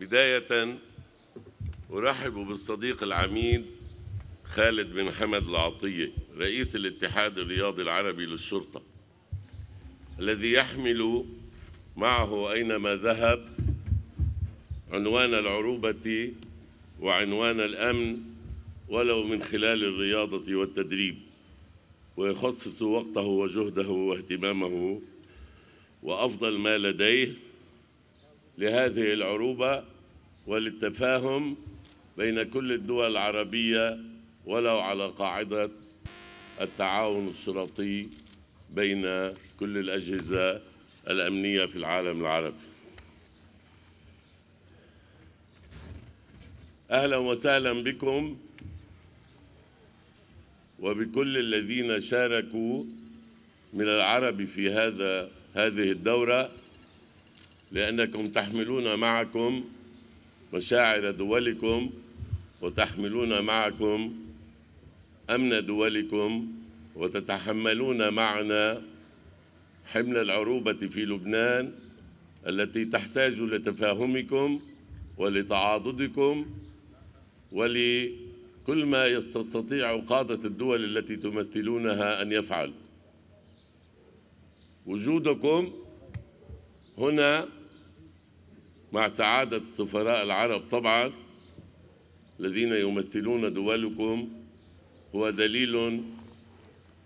بداية أرحب بالصديق العميد خالد بن حمد العطية رئيس الاتحاد الرياضي العربي للشرطة الذي يحمل معه أينما ذهب عنوان العروبة وعنوان الأمن ولو من خلال الرياضة والتدريب ويخصص وقته وجهده واهتمامه وأفضل ما لديه لهذه العروبة وللتفاهم بين كل الدول العربية ولو على قاعدة التعاون الشرطي بين كل الأجهزة الأمنية في العالم العربي أهلا وسهلا بكم وبكل الذين شاركوا من العرب في هذا هذه الدورة لأنكم تحملون معكم مشاعر دولكم وتحملون معكم أمن دولكم وتتحملون معنا حمل العروبة في لبنان التي تحتاج لتفاهمكم ولتعاضدكم ولكل ما يستطيع قادة الدول التي تمثلونها أن يفعل وجودكم هنا مع سعادة السفراء العرب طبعا الذين يمثلون دولكم هو دليل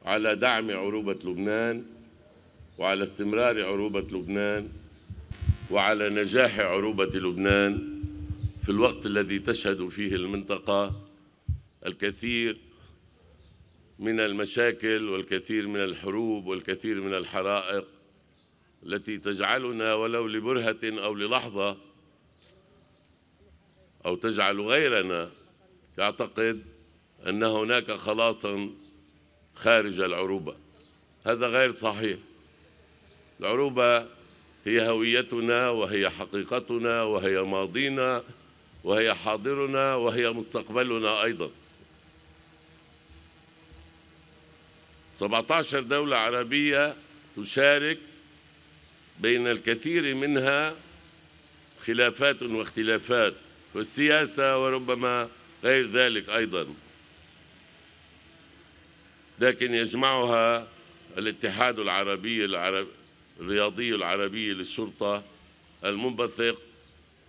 على دعم عروبة لبنان وعلى استمرار عروبة لبنان وعلى نجاح عروبة لبنان في الوقت الذي تشهد فيه المنطقة الكثير من المشاكل والكثير من الحروب والكثير من الحرائق التي تجعلنا ولو لبرهة أو للحظة أو تجعل غيرنا يعتقد أن هناك خلاصا خارج العروبة هذا غير صحيح العروبة هي هويتنا وهي حقيقتنا وهي ماضينا وهي حاضرنا وهي مستقبلنا أيضا 17 دولة عربية تشارك بين الكثير منها خلافات واختلافات في السياسة وربما غير ذلك أيضا لكن يجمعها الاتحاد العربي العرب الرياضي العربي للشرطة المنبثق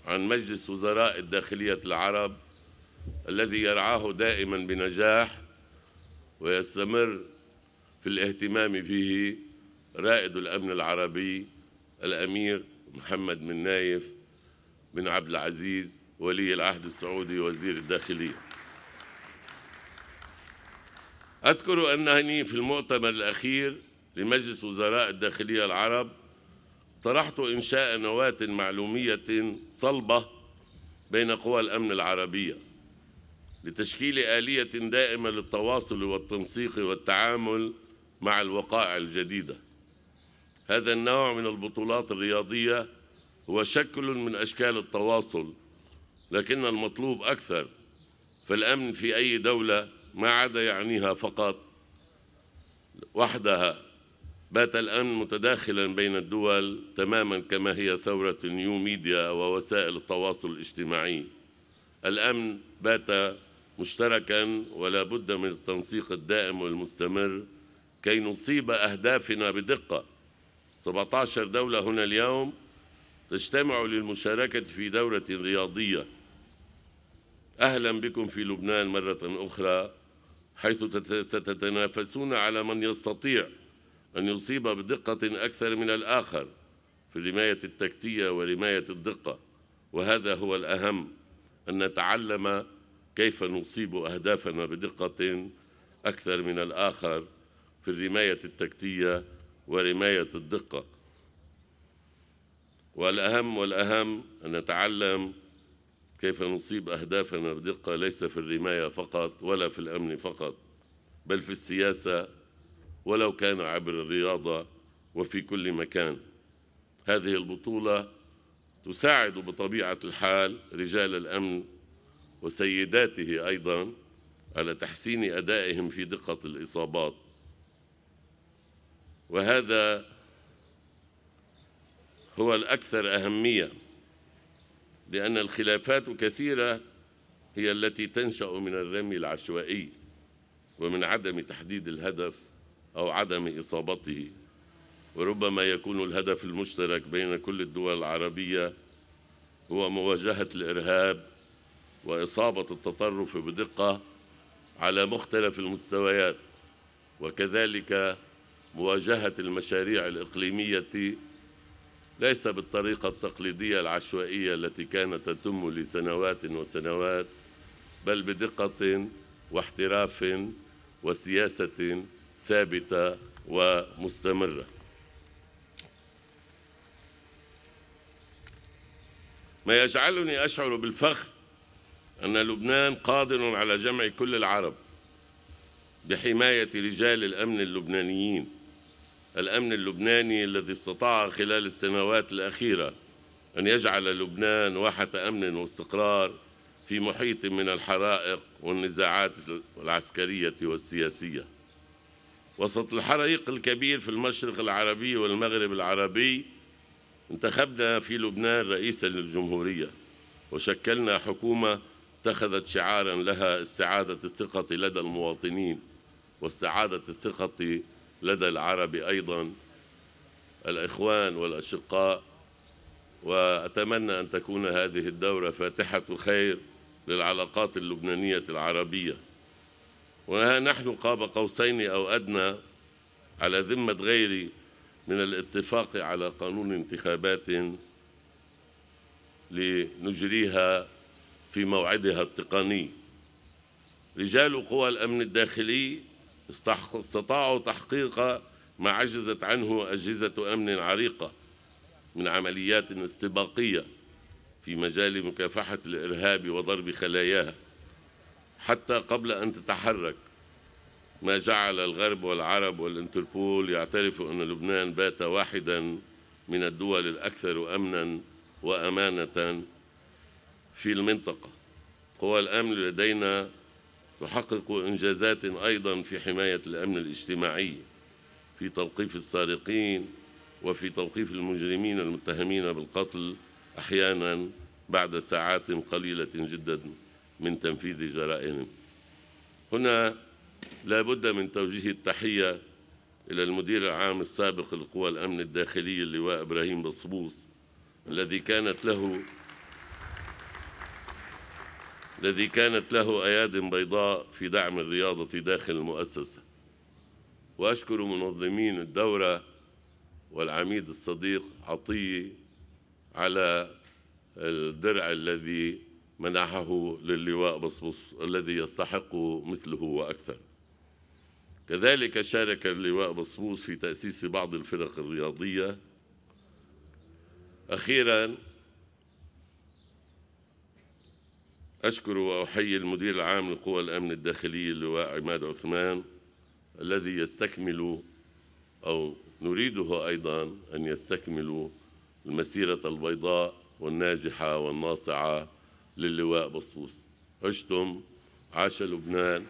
عن مجلس وزراء الداخلية العرب الذي يرعاه دائما بنجاح ويستمر في الاهتمام فيه رائد الأمن العربي الأمير محمد بن نايف بن عبد العزيز ولي العهد السعودي وزير الداخلية أذكر أنني في المؤتمر الأخير لمجلس وزراء الداخلية العرب طرحت إنشاء نواة معلومية صلبة بين قوى الأمن العربية لتشكيل آلية دائمة للتواصل والتنسيق والتعامل مع الوقائع الجديدة هذا النوع من البطولات الرياضية هو شكل من أشكال التواصل لكن المطلوب أكثر فالأمن في أي دولة ما عدا يعنيها فقط وحدها بات الأمن متداخلا بين الدول تماما كما هي ثورة نيو ميديا ووسائل التواصل الاجتماعي الأمن بات مشتركا ولا بد من التنسيق الدائم والمستمر كي نصيب أهدافنا بدقة 17 دولة هنا اليوم تجتمع للمشاركة في دورة رياضية أهلا بكم في لبنان مرة أخرى حيث ستتنافسون على من يستطيع أن يصيب بدقة أكثر من الآخر في الرماية التكتية ورماية الدقة وهذا هو الأهم أن نتعلم كيف نصيب أهدافنا بدقة أكثر من الآخر في الرماية التكتية ورماية الدقة والأهم والأهم أن نتعلم كيف نصيب أهدافنا بدقة ليس في الرماية فقط ولا في الأمن فقط بل في السياسة ولو كان عبر الرياضة وفي كل مكان هذه البطولة تساعد بطبيعة الحال رجال الأمن وسيداته أيضاً على تحسين أدائهم في دقة الإصابات وهذا هو الأكثر أهمية لأن الخلافات كثيرة هي التي تنشأ من الرمي العشوائي ومن عدم تحديد الهدف أو عدم إصابته وربما يكون الهدف المشترك بين كل الدول العربية هو مواجهة الإرهاب وإصابة التطرف بدقة على مختلف المستويات وكذلك مواجهة المشاريع الإقليمية ليس بالطريقة التقليدية العشوائية التي كانت تتم لسنوات وسنوات بل بدقة واحتراف وسياسة ثابتة ومستمرة ما يجعلني أشعر بالفخر أن لبنان قادر على جمع كل العرب بحماية رجال الأمن اللبنانيين الأمن اللبناني الذي استطاع خلال السنوات الأخيرة أن يجعل لبنان واحة أمن واستقرار في محيط من الحرائق والنزاعات العسكرية والسياسية وسط الحرائق الكبير في المشرق العربي والمغرب العربي انتخبنا في لبنان رئيسا للجمهورية وشكلنا حكومة اتخذت شعارا لها استعادة الثقة لدى المواطنين واستعادة الثقة لدى العرب أيضا الإخوان والأشقاء وأتمنى أن تكون هذه الدورة فاتحة خير للعلاقات اللبنانية العربية وها نحن قاب قوسين أو أدنى على ذمة غيري من الاتفاق على قانون انتخابات لنجريها في موعدها التقني رجال قوى الأمن الداخلي استطاعوا تحقيق ما عجزت عنه أجهزة أمن عريقة من عمليات استباقية في مجال مكافحة الإرهاب وضرب خلاياها حتى قبل أن تتحرك ما جعل الغرب والعرب والانتربول يعترفوا أن لبنان بات واحدا من الدول الأكثر أمنا وأمانة في المنطقة قوى الأمن لدينا تحقق إنجازات أيضا في حماية الأمن الاجتماعي في توقيف السارقين وفي توقيف المجرمين المتهمين بالقتل أحيانا بعد ساعات قليلة جدا من تنفيذ جرائمهم هنا لا بد من توجيه التحية إلى المدير العام السابق لقوى الأمن الداخلي اللواء إبراهيم بصبوص الذي كانت له الذي كانت له أياد بيضاء في دعم الرياضة داخل المؤسسة وأشكر منظمين الدورة والعميد الصديق عطية على الدرع الذي منحه للواء بصبص الذي يستحق مثله وأكثر كذلك شارك اللواء بصبوص في تأسيس بعض الفرق الرياضية أخيراً أشكر وأحيي المدير العام لقوى الأمن الداخلي اللواء عماد عثمان الذي يستكمل أو نريده أيضا أن يستكمل المسيرة البيضاء والناجحة والناصعة للواء بصوص عشتم عاش لبنان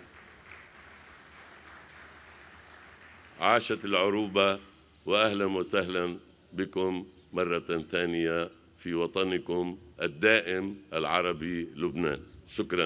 عاشت العروبة وأهلا وسهلا بكم مرة ثانية في وطنكم الدائم العربي لبنان شكراً